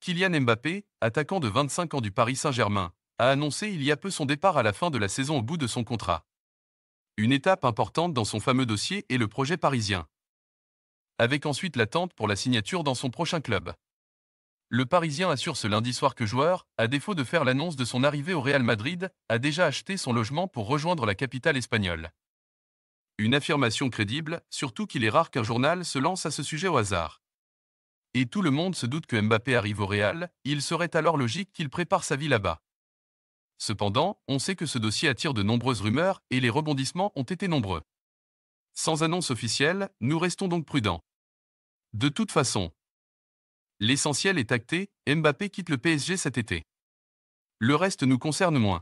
Kylian Mbappé, attaquant de 25 ans du Paris Saint-Germain, a annoncé il y a peu son départ à la fin de la saison au bout de son contrat. Une étape importante dans son fameux dossier est le projet parisien. Avec ensuite l'attente pour la signature dans son prochain club. Le Parisien assure ce lundi soir que joueur, à défaut de faire l'annonce de son arrivée au Real Madrid, a déjà acheté son logement pour rejoindre la capitale espagnole. Une affirmation crédible, surtout qu'il est rare qu'un journal se lance à ce sujet au hasard et tout le monde se doute que Mbappé arrive au Real, il serait alors logique qu'il prépare sa vie là-bas. Cependant, on sait que ce dossier attire de nombreuses rumeurs et les rebondissements ont été nombreux. Sans annonce officielle, nous restons donc prudents. De toute façon, l'essentiel est acté, Mbappé quitte le PSG cet été. Le reste nous concerne moins.